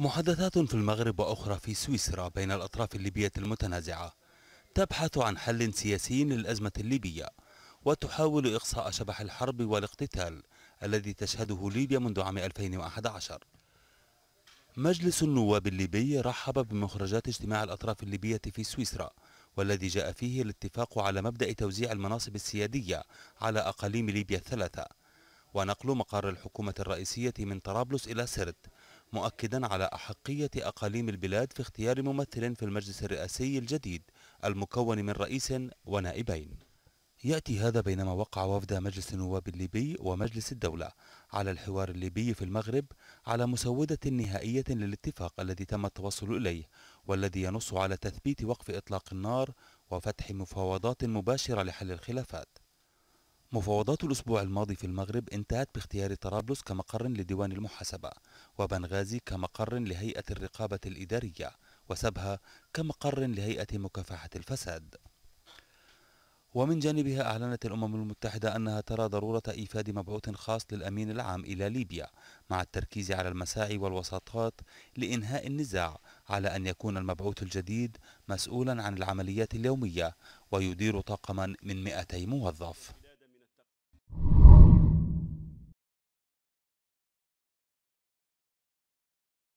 محادثات في المغرب وأخرى في سويسرا بين الأطراف الليبية المتنازعة تبحث عن حل سياسي للأزمة الليبية وتحاول إقصاء شبح الحرب والاقتتال الذي تشهده ليبيا منذ عام 2011 مجلس النواب الليبي رحب بمخرجات اجتماع الأطراف الليبية في سويسرا والذي جاء فيه الاتفاق على مبدأ توزيع المناصب السيادية على أقاليم ليبيا الثلاثة ونقل مقر الحكومة الرئيسية من طرابلس إلى سرت مؤكدا على أحقية أقاليم البلاد في اختيار ممثل في المجلس الرئاسي الجديد المكون من رئيس ونائبين يأتي هذا بينما وقع وفد مجلس النواب الليبي ومجلس الدولة على الحوار الليبي في المغرب على مسودة نهائية للاتفاق الذي تم التوصل إليه والذي ينص على تثبيت وقف إطلاق النار وفتح مفاوضات مباشرة لحل الخلافات مفاوضات الأسبوع الماضي في المغرب انتهت باختيار طرابلس كمقر لديوان المحاسبة وبنغازي كمقر لهيئة الرقابة الإدارية وسبها كمقر لهيئة مكافحة الفساد ومن جانبها أعلنت الأمم المتحدة أنها ترى ضرورة إيفاد مبعوث خاص للأمين العام إلى ليبيا مع التركيز على المساعي والوساطات لإنهاء النزاع على أن يكون المبعوث الجديد مسؤولا عن العمليات اليومية ويدير طاقما من 200 موظف